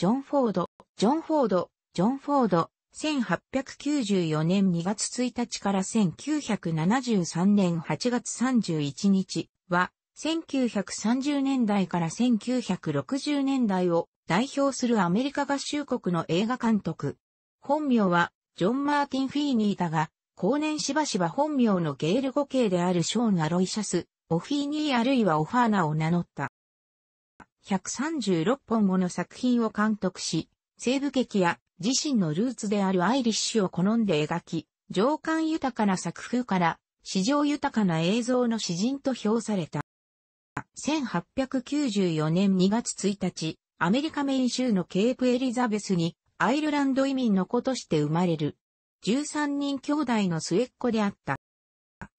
ジョン・フォード、ジョン・フォード、ジョン・フォード、1894年2月1日から1973年8月31日は、1930年代から1960年代を代表するアメリカ合衆国の映画監督。本名は、ジョン・マーティン・フィーニーだが、後年しばしば本名のゲール語形であるショーン・アロイシャス、オフィーニーあるいはオファーナを名乗った。136本もの作品を監督し、西部劇や自身のルーツであるアイリッシュを好んで描き、情感豊かな作風から史上豊かな映像の詩人と評された。1894年2月1日、アメリカメイン州のケープエリザベスにアイルランド移民の子として生まれる。13人兄弟の末っ子であった。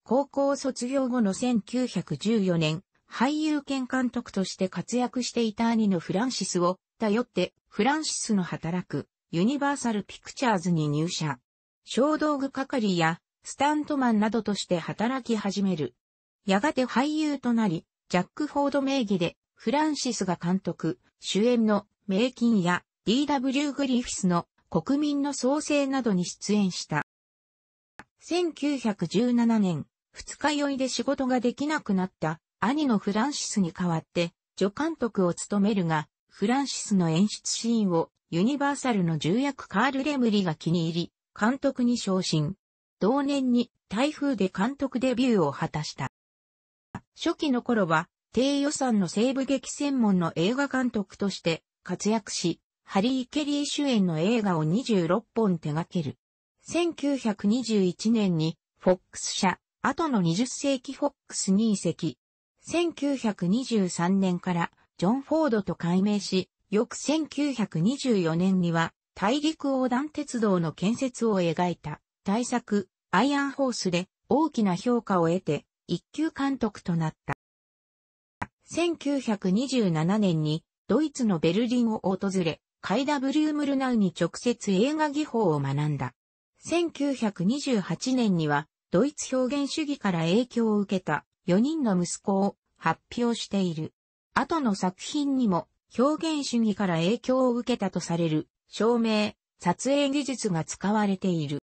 高校卒業後の1914年、俳優兼監督として活躍していた兄のフランシスを頼ってフランシスの働くユニバーサルピクチャーズに入社。小道具係やスタントマンなどとして働き始める。やがて俳優となり、ジャック・フォード名義でフランシスが監督、主演の名金や D.W. グリフィスの国民の創生などに出演した。1917年、二日酔いで仕事ができなくなった兄のフランシスに代わって助監督を務めるが、フランシスの演出シーンをユニバーサルの重役カール・レムリが気に入り、監督に昇進。同年に台風で監督デビューを果たした。初期の頃は低予算の西部劇専門の映画監督として活躍し、ハリー・ケリー主演の映画を26本手掛ける。1921年にフォックス社、後の20世紀フォックスに移籍、1923年からジョン・フォードと改名し、翌1924年には大陸横断鉄道の建設を描いた大作アイアンホースで大きな評価を得て一級監督となった。1927年にドイツのベルリンを訪れ、カイダ・ブリュームルナウに直接映画技法を学んだ。1928年にはドイツ表現主義から影響を受けた4人の息子を発表している。後の作品にも表現主義から影響を受けたとされる照明、撮影技術が使われている。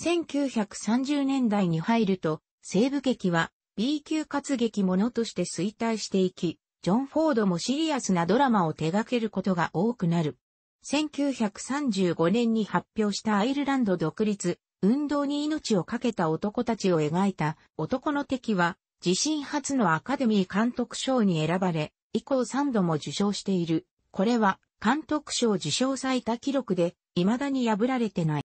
1930年代に入ると西部劇は B 級活劇ものとして衰退していき、ジョン・フォードもシリアスなドラマを手掛けることが多くなる。1935年に発表したアイルランド独立運動に命を懸けた男たちを描いた男の敵は自身初のアカデミー監督賞に選ばれ、以降3度も受賞している。これは監督賞受賞最多記録で未だに破られてない。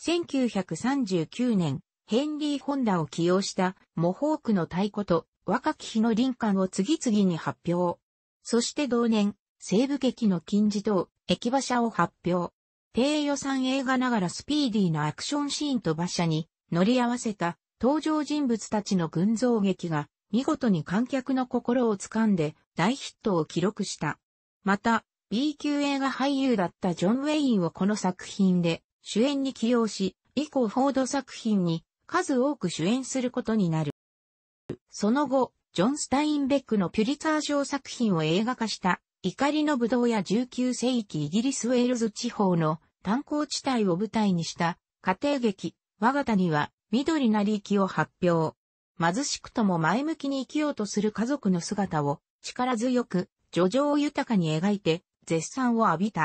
1939年、ヘンリー・ホンダを起用したモホークの太鼓と若き日のカンを次々に発表。そして同年、西部劇の金字塔、駅馬車を発表。低予算映画ながらスピーディーなアクションシーンと馬車に乗り合わせた登場人物たちの群像劇が見事に観客の心を掴んで大ヒットを記録した。また、B 級映画俳優だったジョン・ウェインをこの作品で主演に起用し、以降フォード作品に数多く主演することになる。その後、ジョン・スタインベックのピュリツァー賞作品を映画化した怒りの武道や19世紀イギリスウェールズ地方の炭鉱地帯を舞台にした家庭劇、我が谷は緑なり息を発表。貧しくとも前向きに生きようとする家族の姿を力強く、叙情を豊かに描いて絶賛を浴びた。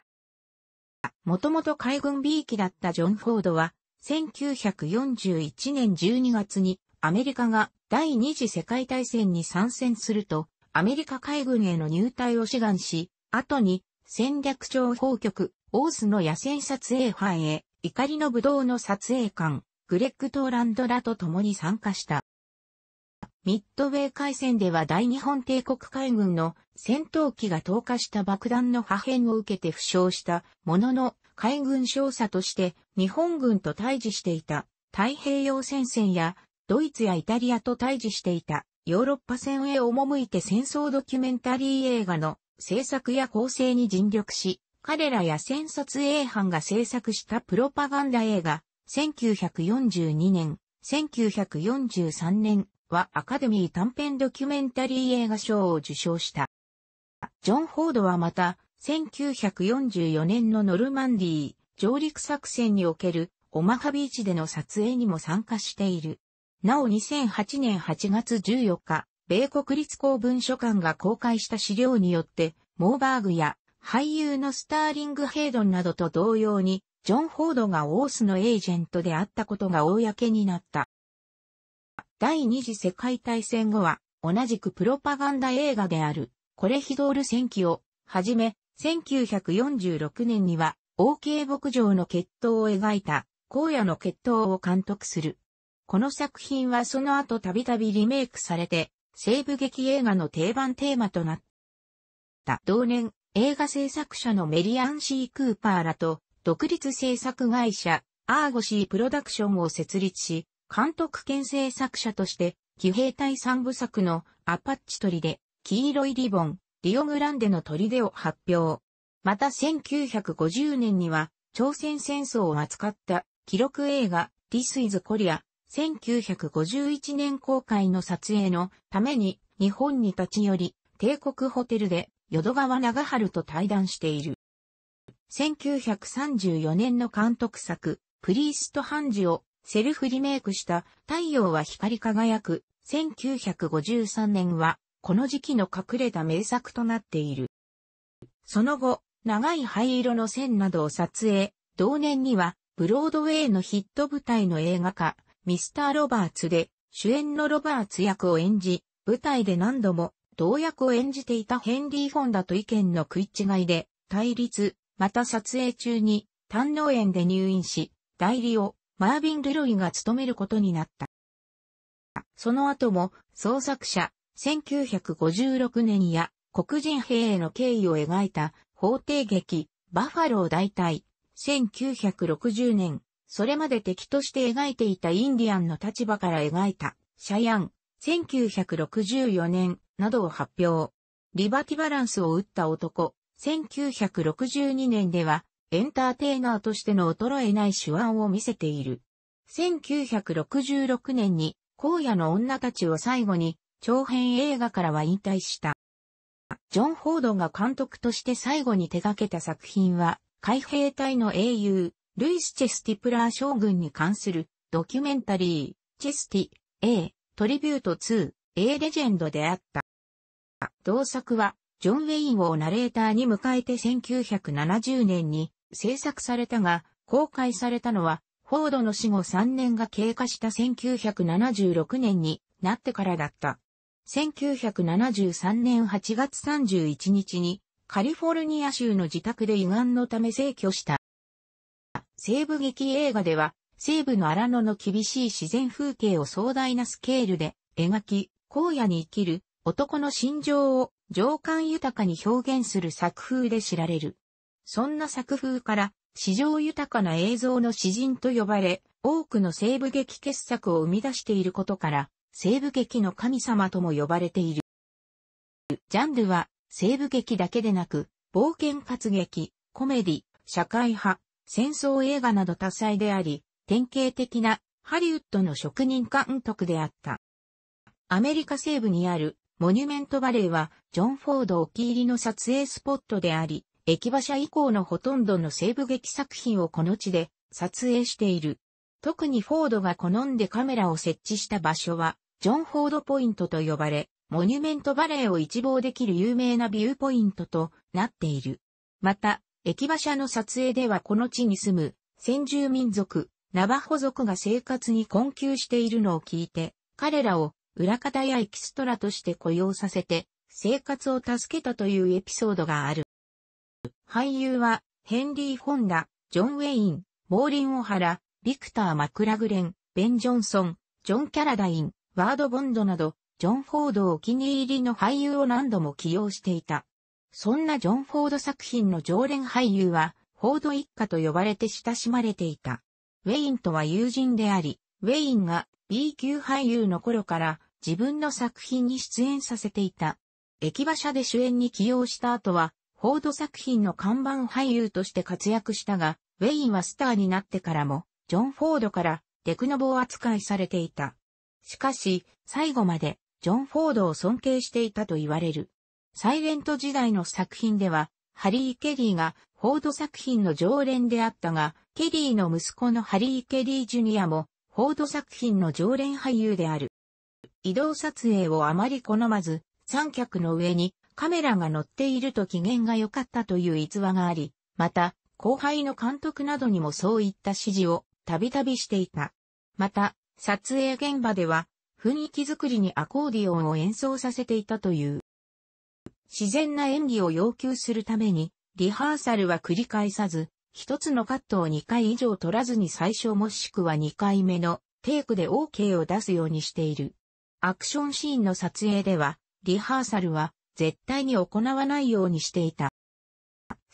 もともと海軍 B 機だったジョン・フォードは、1941年12月にアメリカが第二次世界大戦に参戦すると、アメリカ海軍への入隊を志願し、後に戦略情報局、オースの野戦撮影班へ、怒りの武道の撮影官、グレッグ・トーランドらと共に参加した。ミッドウェー海戦では大日本帝国海軍の戦闘機が投下した爆弾の破片を受けて負傷したものの海軍少佐として日本軍と対峙していた太平洋戦線やドイツやイタリアと対峙していたヨーロッパ戦へ赴いて戦争ドキュメンタリー映画の制作や構成に尽力し、彼らや戦撮影班が制作したプロパガンダ映画、1942年、1943年はアカデミー短編ドキュメンタリー映画賞を受賞した。ジョン・フォードはまた、1944年のノルマンディー上陸作戦におけるオマハビーチでの撮影にも参加している。なお2008年8月14日、米国立公文書館が公開した資料によって、モーバーグや俳優のスターリング・ヘイドンなどと同様に、ジョン・フォードがオースのエージェントであったことが公になった。第二次世界大戦後は、同じくプロパガンダ映画である、コレヒドール戦記を、はじめ、1946年には、OK 牧場の決闘を描いた、荒野の決闘を監督する、この作品はその後たびたびリメイクされて、西部劇映画の定番テーマとなった。同年、映画制作者のメリアン・シー・クーパーらと、独立制作会社、アーゴシー・プロダクションを設立し、監督兼制作者として、騎兵隊三部作のアパッチ砦で、黄色いリボン、リオグランデの砦を発表。また1950年には、朝鮮戦争を扱った記録映画、This is Korea 1951年公開の撮影のために日本に立ち寄り、帝国ホテルで淀川長春と対談している。1934年の監督作、プリーストハンジをセルフリメイクした太陽は光り輝く1953年はこの時期の隠れた名作となっている。その後、長い灰色の線などを撮影、同年にはブロードウェイのヒット舞台の映画化、ミスター・ロバーツで、主演のロバーツ役を演じ、舞台で何度も同役を演じていたヘンリー・フォンダと意見の食い違いで、対立、また撮影中に、胆脳炎で入院し、代理をマービン・ルロイが務めることになった。その後も、創作者、1956年や黒人兵への敬意を描いた法廷劇、バファロー大隊、1960年、それまで敵として描いていたインディアンの立場から描いた、シャヤン、1964年などを発表。リバティバランスを打った男、1962年では、エンターテイナーとしての衰えない手腕を見せている。1966年に、荒野の女たちを最後に、長編映画からは引退した。ジョン・フォードが監督として最後に手掛けた作品は、海兵隊の英雄、ルイス・チェスティプラー将軍に関するドキュメンタリー、チェスティ、A、トリビュート 2A レジェンドであった。同作は、ジョン・ウェインをナレーターに迎えて1970年に制作されたが、公開されたのは、フォードの死後3年が経過した1976年になってからだった。1973年8月31日に、カリフォルニア州の自宅で胃がんのため逝去した。西部劇映画では、西部の荒野の厳しい自然風景を壮大なスケールで描き、荒野に生きる男の心情を情感豊かに表現する作風で知られる。そんな作風から、史上豊かな映像の詩人と呼ばれ、多くの西部劇傑作を生み出していることから、西部劇の神様とも呼ばれている。ジャンルは、西部劇だけでなく、冒険活劇、コメディ、社会派、戦争映画など多彩であり、典型的なハリウッドの職人監督であった。アメリカ西部にあるモニュメントバレーはジョン・フォードお気入りの撮影スポットであり、駅馬車以降のほとんどの西部劇作品をこの地で撮影している。特にフォードが好んでカメラを設置した場所は、ジョン・フォードポイントと呼ばれ、モニュメントバレーを一望できる有名なビューポイントとなっている。また、駅馬車の撮影ではこの地に住む先住民族、ナバホ族が生活に困窮しているのを聞いて、彼らを裏方やエキストラとして雇用させて、生活を助けたというエピソードがある。俳優は、ヘンリー・ホンダ、ジョン・ウェイン、モーリン・オハラ、ビクター・マクラグレン、ベン・ジョンソン、ジョン・キャラダイン、ワード・ボンドなど、ジョン・フォードお気に入りの俳優を何度も起用していた。そんなジョン・フォード作品の常連俳優は、フォード一家と呼ばれて親しまれていた。ウェインとは友人であり、ウェインが B 級俳優の頃から自分の作品に出演させていた。駅馬車で主演に起用した後は、フォード作品の看板俳優として活躍したが、ウェインはスターになってからも、ジョン・フォードからデクノボを扱いされていた。しかし、最後まで、ジョン・フォードを尊敬していたと言われる。サイレント時代の作品では、ハリー・ケリーがフォード作品の常連であったが、ケリーの息子のハリー・ケリー・ジュニアも、フォード作品の常連俳優である。移動撮影をあまり好まず、三脚の上にカメラが乗っていると機嫌が良かったという逸話があり、また、後輩の監督などにもそういった指示をたびたびしていた。また、撮影現場では、雰囲気作りにアコーディオンを演奏させていたという。自然な演技を要求するために、リハーサルは繰り返さず、一つのカットを2回以上取らずに最初もしくは2回目のテイクで OK を出すようにしている。アクションシーンの撮影では、リハーサルは絶対に行わないようにしていた。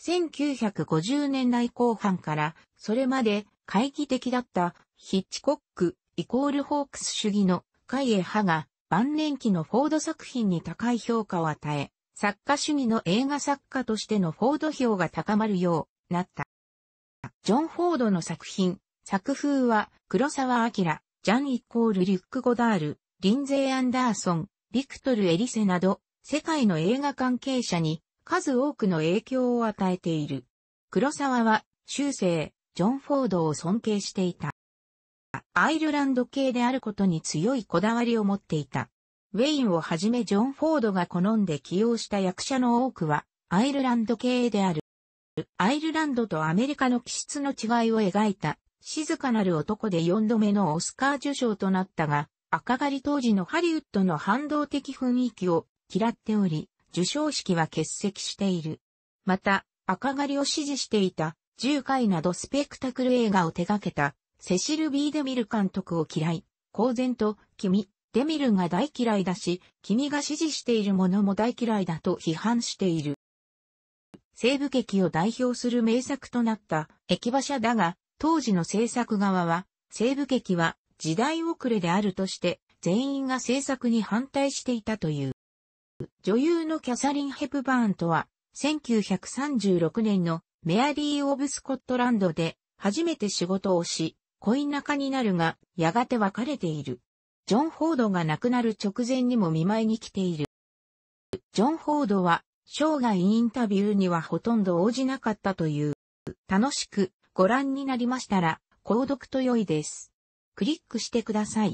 1950年代後半から、それまで会議的だったヒッチコックイコールホークス主義の海江派が晩年期のフォード作品に高い評価を与え、作家主義の映画作家としてのフォード票が高まるようなった。ジョン・フォードの作品、作風は黒沢明、ジャン・イコール・リュック・ゴダール、リンゼイ・アンダーソン、ビクトル・エリセなど、世界の映画関係者に数多くの影響を与えている。黒沢は、修正、ジョン・フォードを尊敬していた。アイルランド系であることに強いこだわりを持っていた。ウェインをはじめジョン・フォードが好んで起用した役者の多くは、アイルランド系である。アイルランドとアメリカの気質の違いを描いた、静かなる男で4度目のオスカー受賞となったが、赤狩り当時のハリウッドの反動的雰囲気を嫌っており、受賞式は欠席している。また、赤狩りを支持していた、10回などスペクタクル映画を手掛けた、セシル・ビー・デミル監督を嫌い、公然と、君、デミルが大嫌いだし、君が支持しているものも大嫌いだと批判している。西部劇を代表する名作となった駅馬車だが、当時の制作側は、西部劇は時代遅れであるとして、全員が制作に反対していたという。女優のキャサリン・ヘプバーンとは、1936年のメアリー・オブ・スコットランドで初めて仕事をし、恋仲になるが、やがて別れている。ジョン・フォードが亡くなる直前にも見舞いに来ている。ジョン・フォードは、生涯インタビューにはほとんど応じなかったという。楽しくご覧になりましたら、購読と良いです。クリックしてください。